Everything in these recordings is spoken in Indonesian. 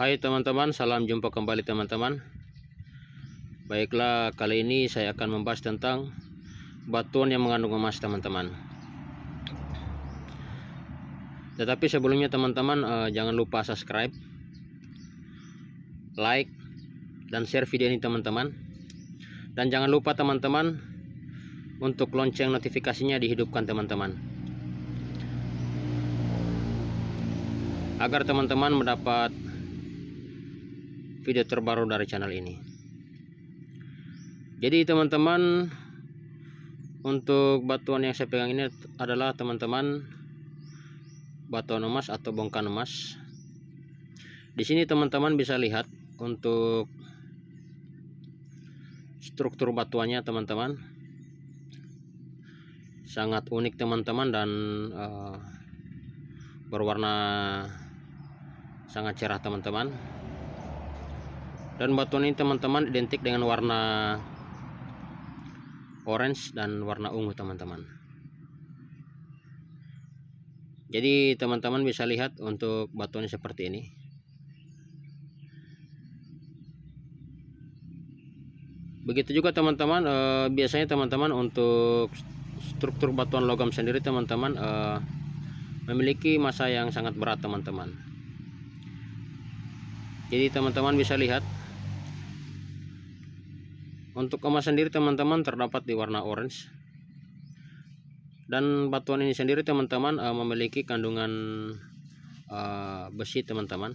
Hai teman-teman, salam jumpa kembali teman-teman Baiklah, kali ini saya akan membahas tentang batuan yang mengandung emas teman-teman Tetapi sebelumnya teman-teman eh, jangan lupa subscribe Like dan share video ini teman-teman Dan jangan lupa teman-teman untuk lonceng notifikasinya dihidupkan teman-teman agar teman-teman mendapat video terbaru dari channel ini jadi teman-teman untuk batuan yang saya pegang ini adalah teman-teman batuan emas atau bongkahan emas di sini teman-teman bisa lihat untuk struktur batuannya teman-teman sangat unik teman-teman dan uh, berwarna sangat cerah teman-teman dan batuan ini teman-teman identik dengan warna orange dan warna ungu teman-teman jadi teman-teman bisa lihat untuk batuannya seperti ini begitu juga teman-teman eh, biasanya teman-teman untuk struktur batuan logam sendiri teman-teman eh, memiliki masa yang sangat berat teman-teman jadi teman-teman bisa lihat untuk emas sendiri teman-teman terdapat di warna orange. Dan batuan ini sendiri teman-teman uh, memiliki kandungan uh, besi teman-teman.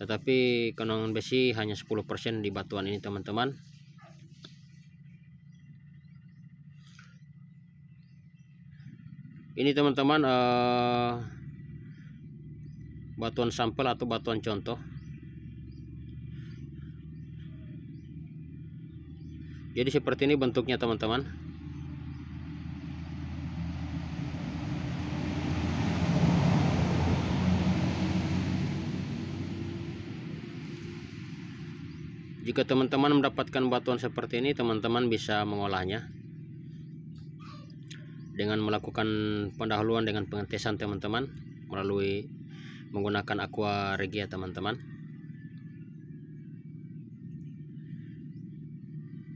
Tetapi kandungan besi hanya 10% di batuan ini teman-teman. Ini teman-teman uh, batuan sampel atau batuan contoh jadi seperti ini bentuknya teman-teman jika teman-teman mendapatkan batuan seperti ini teman-teman bisa mengolahnya dengan melakukan pendahuluan dengan pengetesan teman-teman melalui menggunakan aqua regia teman-teman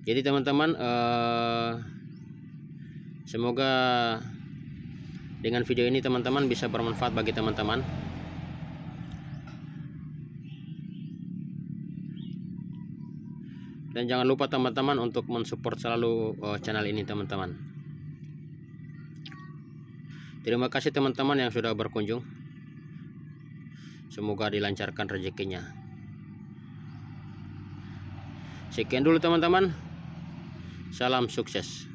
jadi teman-teman eh, semoga dengan video ini teman-teman bisa bermanfaat bagi teman-teman dan jangan lupa teman-teman untuk mensupport selalu eh, channel ini teman-teman terima kasih teman-teman yang sudah berkunjung semoga dilancarkan rezekinya sekian dulu teman-teman Salam sukses.